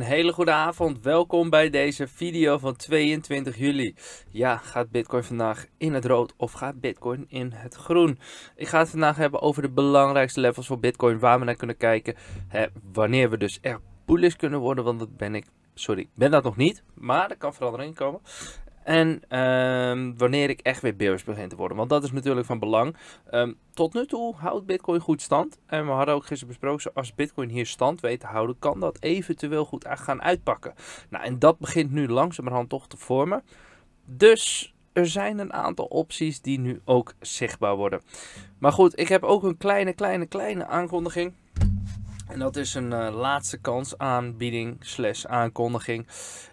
een hele goede avond. Welkom bij deze video van 22 juli. Ja, gaat Bitcoin vandaag in het rood of gaat Bitcoin in het groen? Ik ga het vandaag hebben over de belangrijkste levels voor Bitcoin, waar we naar kunnen kijken. Hè, wanneer we dus echt bullish kunnen worden, want dat ben ik sorry, ik ben dat nog niet, maar er kan verandering komen. En ehm, wanneer ik echt weer bearish begin te worden. Want dat is natuurlijk van belang. Ehm, tot nu toe houdt Bitcoin goed stand. En we hadden ook gisteren besproken, als Bitcoin hier stand weet te houden, kan dat eventueel goed gaan uitpakken. Nou, en dat begint nu langzamerhand toch te vormen. Dus er zijn een aantal opties die nu ook zichtbaar worden. Maar goed, ik heb ook een kleine, kleine, kleine aankondiging. En dat is een eh, laatste kans aanbieding slash aankondiging.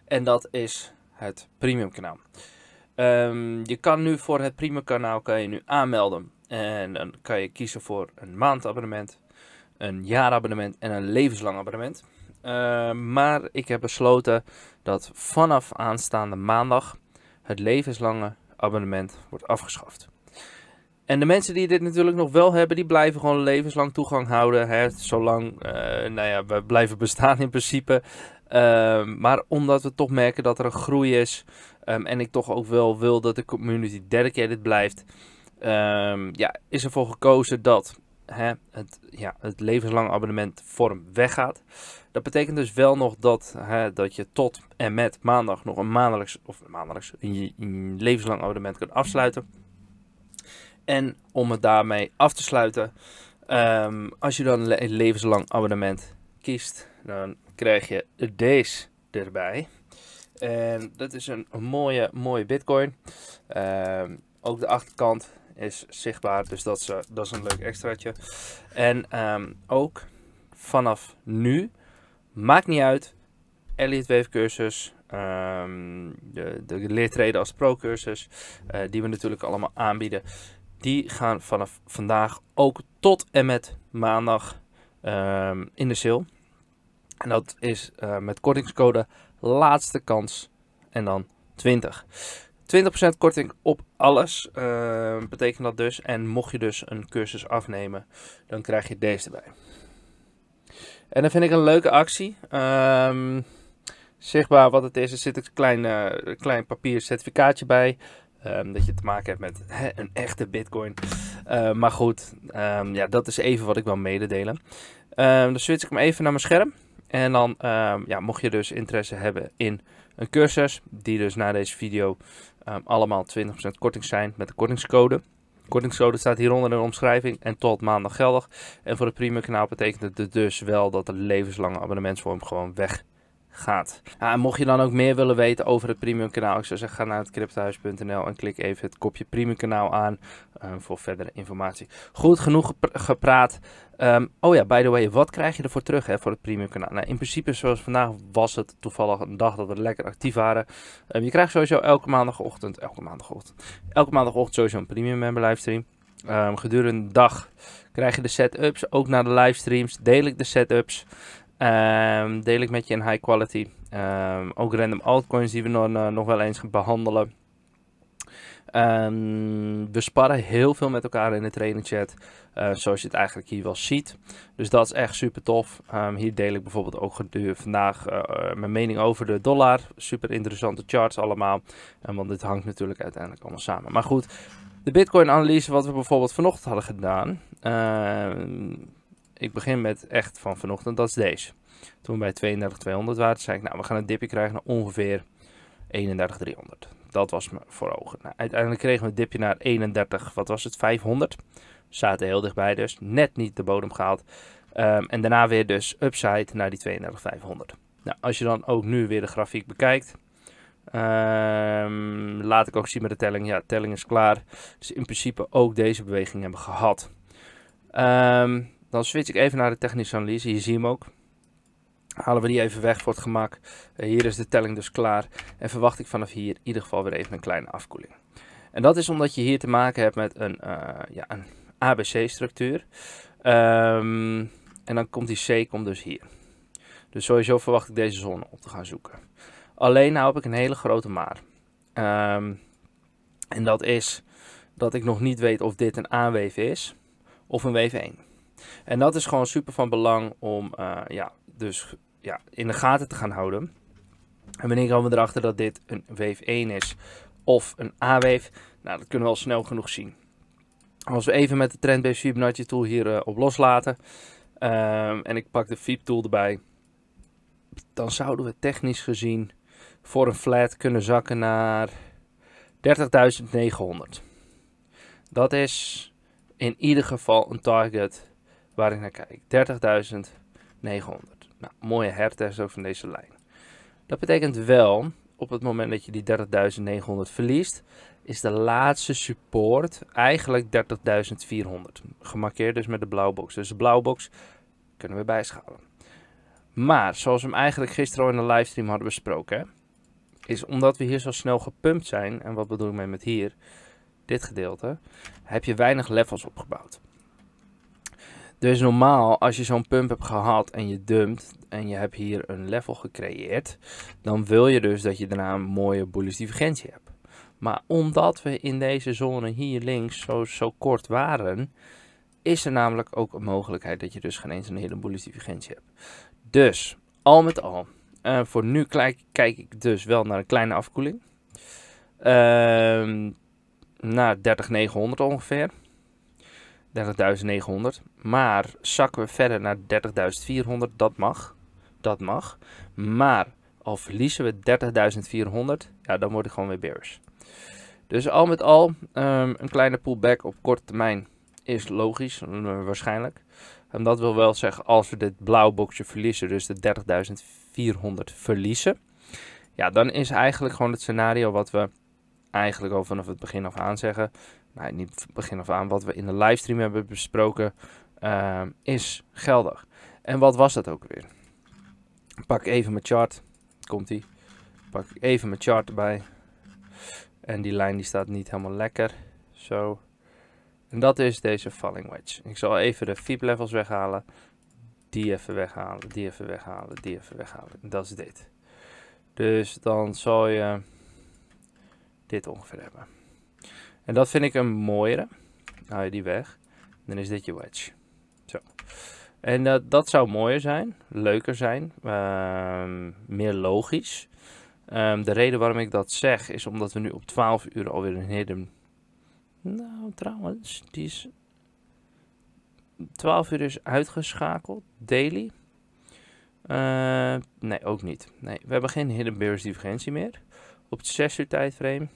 En dat is het premium kanaal. Ehm, je kan nu voor het premium kanaal kan je nu aanmelden. En dan kan je kiezen voor een maandabonnement, een jaarabonnement en een levenslang abonnement. Ehm, maar ik heb besloten dat vanaf aanstaande maandag het levenslange abonnement wordt afgeschaft. En de mensen die dit natuurlijk nog wel hebben, die blijven gewoon levenslang toegang houden. Hè? Zolang uh, nou ja, we blijven bestaan in principe. Ehm, maar omdat we toch merken dat er een groei is. Ehm, en ik toch ook wel wil dat de community dedicated blijft. Um, ja, is ervoor gekozen dat hè, het, ja, het levenslang abonnement vorm weggaat. Dat betekent dus wel nog dat, hè, dat je tot en met maandag nog een maandelijks of maandelijks een levenslang abonnement kunt afsluiten. En om het daarmee af te sluiten, als je dan een levenslang abonnement kiest, dan krijg je deze erbij. En dat is een mooie, mooie bitcoin. Ehm, ook de achterkant is zichtbaar, dus dat is, eh, dat is een leuk extraatje. En ehm, ook vanaf nu, maakt niet uit, Elliot Wave cursus, ehm, de, de leertreden als pro-cursus, eh, die we natuurlijk allemaal aanbieden. Die gaan vanaf vandaag ook tot en met maandag in de sale. En dat is eh, met kortingscode laatste kans en dan 20. 20% korting op alles eh, betekent dat dus. En mocht je dus een cursus afnemen, dan krijg je deze erbij. En dat vind ik een leuke actie. Ehm, zichtbaar wat het is, er zit een klein, eh, klein papier certificaatje bij. Ehm, dat je te maken hebt met een echte bitcoin. maar goed, ehm, ja, dat is even wat ik wil mededelen. dan switch ik hem even naar mijn scherm. En dan ehm, ja, mocht je dus interesse hebben in een cursus, die dus na deze video ehm, allemaal 20% korting zijn met de kortingscode. De kortingscode staat hieronder in de omschrijving en tot maandag geldig. En voor het premium kanaal betekent het dus wel dat de levenslange abonnementsvorm gewoon weg gaat. Nou, en mocht je dan ook meer willen weten over het premium kanaal, ik zou zeggen ga naar het cryptohuis.nl en klik even het kopje premium kanaal aan ehm, voor verdere informatie. Goed genoeg gepraat. Ehm, oh ja, by the way, wat krijg je ervoor terug hè, voor het premium kanaal? Nou, in principe, zoals vandaag was het toevallig een dag dat we lekker actief waren. Ehm, je krijgt sowieso elke maandagochtend, elke maandagochtend, elke maandagochtend sowieso een premium member livestream. gedurende de dag krijg je de setups. Ook na de livestreams deel ik de setups. Um, deel ik met je in high quality. Ehm, ook random altcoins die we nog, eh, nog wel eens behandelen. Ehm, we sparren heel veel met elkaar in de training chat. Eh, zoals je het eigenlijk hier wel ziet. Dus dat is echt super tof. hier deel ik bijvoorbeeld ook vandaag eh, mijn mening over de dollar. Super interessante charts allemaal. Um, want dit hangt natuurlijk uiteindelijk allemaal samen. Maar goed, de Bitcoin-analyse, wat we bijvoorbeeld vanochtend hadden gedaan ik begin met echt van vanochtend, dat is deze. Toen we bij 32.200 waren, zei ik, nou, we gaan een dipje krijgen naar ongeveer 31.300. Dat was me voor ogen. Nou, uiteindelijk kregen we een dipje naar 31, wat was het, 500. Zaten heel dichtbij dus, net niet de bodem gehaald. Ehm, en daarna weer dus upside naar die 32.500. Nou, als je dan ook nu weer de grafiek bekijkt, ehm, laat ik ook zien met de telling. Ja, de telling is klaar. Dus in principe ook deze beweging hebben gehad. Ehm. Dan switch ik even naar de technische analyse. Hier ziet hem ook. Halen we die even weg voor het gemak. Eh, hier is de telling dus klaar. En verwacht ik vanaf hier in ieder geval weer even een kleine afkoeling. En dat is omdat je hier te maken hebt met een, eh, ja, een ABC-structuur. Ehm, en dan komt die C komt dus hier. Dus sowieso verwacht ik deze zone op te gaan zoeken. Alleen nou heb ik een hele grote maar. Ehm, en dat is dat ik nog niet weet of dit een a is of een weef 1. En dat is gewoon super van belang om eh, ja, dus, ja, in de gaten te gaan houden. En wanneer komen we erachter dat dit een wave 1 is of een A-wave? Nou, dat kunnen we al snel genoeg zien. Als we even met de Trendbase Fibonacci tool hier eh, op loslaten. Ehm, en ik pak de Fib tool erbij. Dan zouden we technisch gezien voor een flat kunnen zakken naar 30.900. Dat is in ieder geval een target waar ik naar kijk. 30.900. Nou, mooie hertest ook van deze lijn. Dat betekent wel, op het moment dat je die 30.900 verliest, is de laatste support eigenlijk 30.400. Gemarkeerd dus met de blauwe box. Dus de blauwe box kunnen we bijschalen. Maar, zoals we hem eigenlijk gisteren al in de livestream hadden besproken, is omdat we hier zo snel gepumpt zijn, en wat bedoel ik mee met hier, dit gedeelte, heb je weinig levels opgebouwd. Dus normaal, als je zo'n pump hebt gehad en je dumpt en je hebt hier een level gecreëerd, dan wil je dus dat je daarna een mooie bullish divergentie hebt. Maar omdat we in deze zone hier links zo, zo kort waren, is er namelijk ook een mogelijkheid dat je dus geen eens een hele bullish divergentie hebt. Dus, al met al, eh, voor nu kijk, kijk, ik dus wel naar een kleine afkoeling. Uh, naar 30900 ongeveer. 30.900. Maar zakken we verder naar 30.400, dat mag. Dat mag. Maar al verliezen we 30.400, ja, dan word ik gewoon weer bearish. Dus al met al, um, een kleine pullback op korte termijn is logisch, eh, waarschijnlijk. En dat wil wel zeggen, als we dit blauw boxje verliezen, dus de 30.400 verliezen. Ja, dan is eigenlijk gewoon het scenario wat we eigenlijk al vanaf het begin af aan zeggen. Nou, niet begin af aan. Wat we in de livestream hebben besproken ehm, is geldig. En wat was dat ook weer? Pak even mijn chart. Komt ie. Pak even mijn chart erbij. En die lijn die staat niet helemaal lekker. Zo. En dat is deze falling wedge. Ik zal even de fib levels weghalen. Die even weghalen, die even weghalen, die even weghalen. dat is dit. Dus dan zal je dit ongeveer hebben. En dat vind ik een mooiere. Haal je die weg. Dan is dit je wedge. Zo. En dat, dat zou mooier zijn, leuker zijn, ehm, meer logisch. Ehm, de reden waarom ik dat zeg is omdat we nu op 12 uur alweer een hidden... Nou, trouwens, die is 12 uur is uitgeschakeld, daily. Uh, nee, ook niet. Nee, we hebben geen hidden divergentie meer. Op 6 uur tijdframe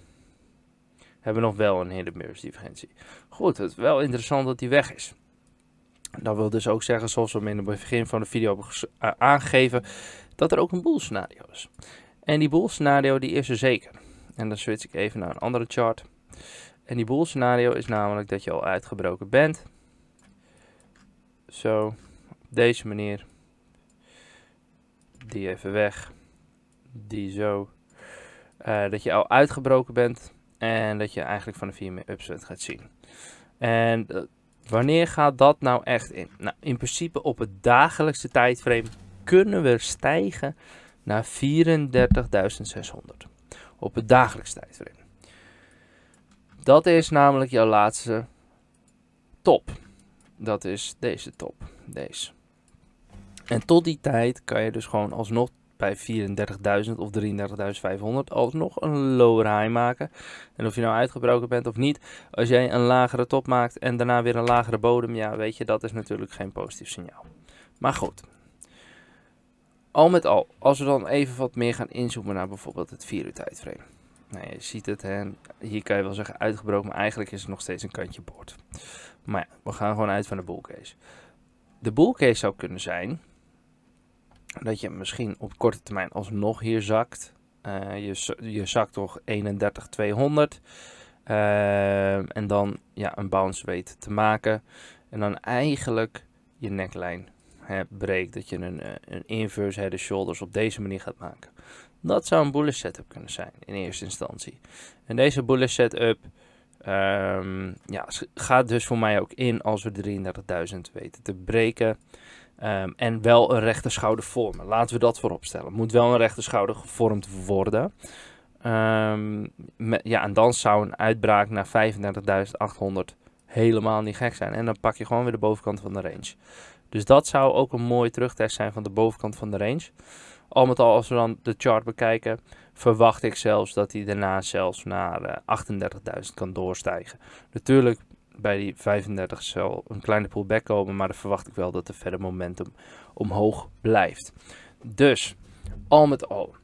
hebben nog wel een hele Goed, het is wel interessant dat die weg is. Dat wil dus ook zeggen, zoals we in het begin van de video hebben aangegeven, dat er ook een boel scenario is. En die boel scenario die is er zeker. En dan switch ik even naar een andere chart. En die boel scenario is namelijk dat je al uitgebroken bent. Zo, op deze manier. Die even weg. Die zo. Eh, dat je al uitgebroken bent. En dat je eigenlijk van de 4 meer upset gaat zien. En eh, wanneer gaat dat nou echt in? Nou, in principe op het dagelijkse tijdframe kunnen we stijgen naar 34.600. Op het dagelijkse tijdframe. Dat is namelijk jouw laatste top. Dat is deze top. Deze. En tot die tijd kan je dus gewoon alsnog bij 34.000 of 33.500 alsnog een lower high maken. En of je nou uitgebroken bent of niet, als jij een lagere top maakt en daarna weer een lagere bodem, ja, weet je, dat is natuurlijk geen positief signaal. Maar goed. Al met al, als we dan even wat meer gaan inzoomen naar bijvoorbeeld het 4 uur tijdframe. Nou, je ziet het, hè? hier kan je wel zeggen uitgebroken, maar eigenlijk is het nog steeds een kantje boord. Maar ja, we gaan gewoon uit van de bullcase. De bullcase zou kunnen zijn dat je misschien op korte termijn alsnog hier zakt. Eh, je, je zakt toch 31 200. Eh, en dan ja, een bounce weet te maken. En dan eigenlijk je neklijn breekt. Dat je een, eh, een inverse head shoulders op deze manier gaat maken. Dat zou een bullish setup kunnen zijn in eerste instantie. En deze bullish setup ehm, ja, gaat dus voor mij ook in als we 33.000 weten te breken. Ehm, en wel een rechte schouder vormen. Laten we dat voorop stellen. Moet wel een rechte schouder gevormd worden. Ehm, ja, en dan zou een uitbraak naar 35.800 helemaal niet gek zijn. En dan pak je gewoon weer de bovenkant van de range. Dus dat zou ook een mooi terugtest zijn van de bovenkant van de range. Al met al, als we dan de chart bekijken, verwacht ik zelfs dat hij daarna zelfs naar 38.000 eh, kan doorstijgen. Natuurlijk bij die 35 zal een kleine pullback komen. Maar dan verwacht ik wel dat de verder momentum omhoog blijft. Dus, al met al.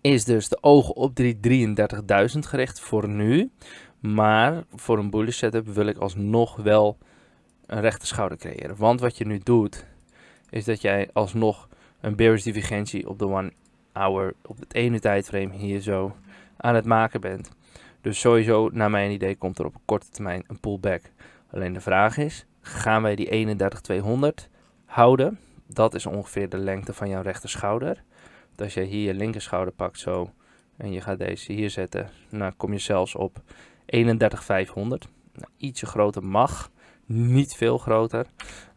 Is dus de ogen op die 33.000 gericht voor nu. Maar voor een bullish setup wil ik alsnog wel een rechte schouder creëren. Want wat je nu doet, is dat jij alsnog een bearish divergentie op de one hour, op het ene tijdframe hier zo aan het maken bent. Dus sowieso, naar mijn idee, komt er op korte termijn een pullback. Alleen de vraag is, gaan wij die 31.200 houden? Dat is ongeveer de lengte van jouw rechterschouder. Dus als je hier je linkerschouder pakt zo en je gaat deze hier zetten, dan nou kom je zelfs op 31500. Nou, ietsje groter mag, niet veel groter.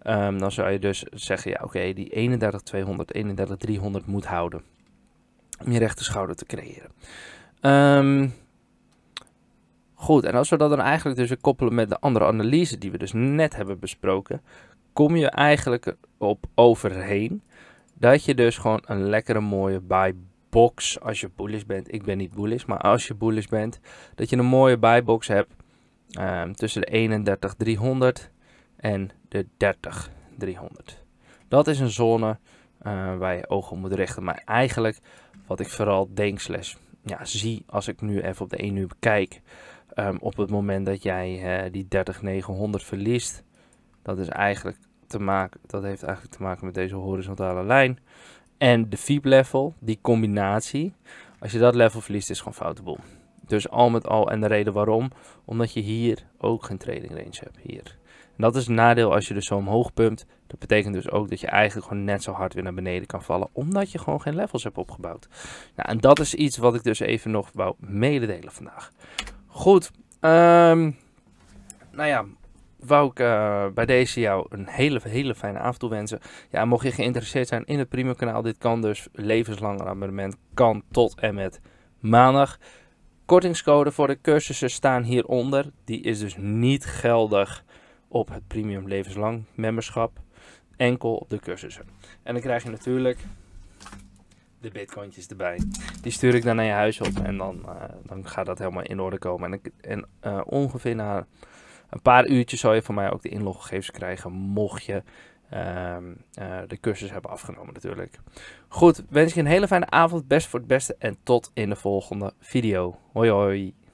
Ehm, dan zou je dus zeggen, ja oké, die 31200, 31300 moet houden. Om je rechterschouder te creëren. Um, Goed, en als we dat dan eigenlijk dus koppelen met de andere analyse die we dus net hebben besproken, kom je eigenlijk op overheen dat je dus gewoon een lekkere mooie buy box als je bullish bent. Ik ben niet bullish, maar als je bullish bent, dat je een mooie buy box hebt ehm, tussen de 31300 en de 30300. Dat is een zone eh, waar je ogen moet richten. Maar eigenlijk wat ik vooral denk slash ja, zie als ik nu even op de 1 uur kijk, Ehm, op het moment dat jij uh, die 30900 verliest, dat, is eigenlijk te maken, dat heeft eigenlijk te maken met deze horizontale lijn. En de VIP level, die combinatie, als je dat level verliest, is gewoon foute boel. Dus al met al, en de reden waarom, omdat je hier ook geen trading range hebt. Hier. En dat is een nadeel als je dus zo omhoog pumpt. Dat betekent dus ook dat je eigenlijk gewoon net zo hard weer naar beneden kan vallen, omdat je gewoon geen levels hebt opgebouwd. Nou, en dat is iets wat ik dus even nog wou mededelen vandaag. Goed. Ehm, nou ja, wou ik eh, bij deze jou een hele, hele fijne avond toe wensen. Ja, mocht je geïnteresseerd zijn in het Premium kanaal, dit kan dus levenslang abonnement. Kan tot en met maandag. Kortingscode voor de cursussen staan hieronder. Die is dus niet geldig op het Premium Levenslang memberschap. Enkel op de cursussen. En dan krijg je natuurlijk de bitcointjes erbij. Die stuur ik dan naar je huis op en dan, eh, dan gaat dat helemaal in orde komen. En, ik, en eh, ongeveer na een paar uurtjes zal je van mij ook de inloggegevens krijgen, mocht je ehm, eh, de cursus hebben afgenomen natuurlijk. Goed, wens je een hele fijne avond, best voor het beste en tot in de volgende video. Hoi hoi!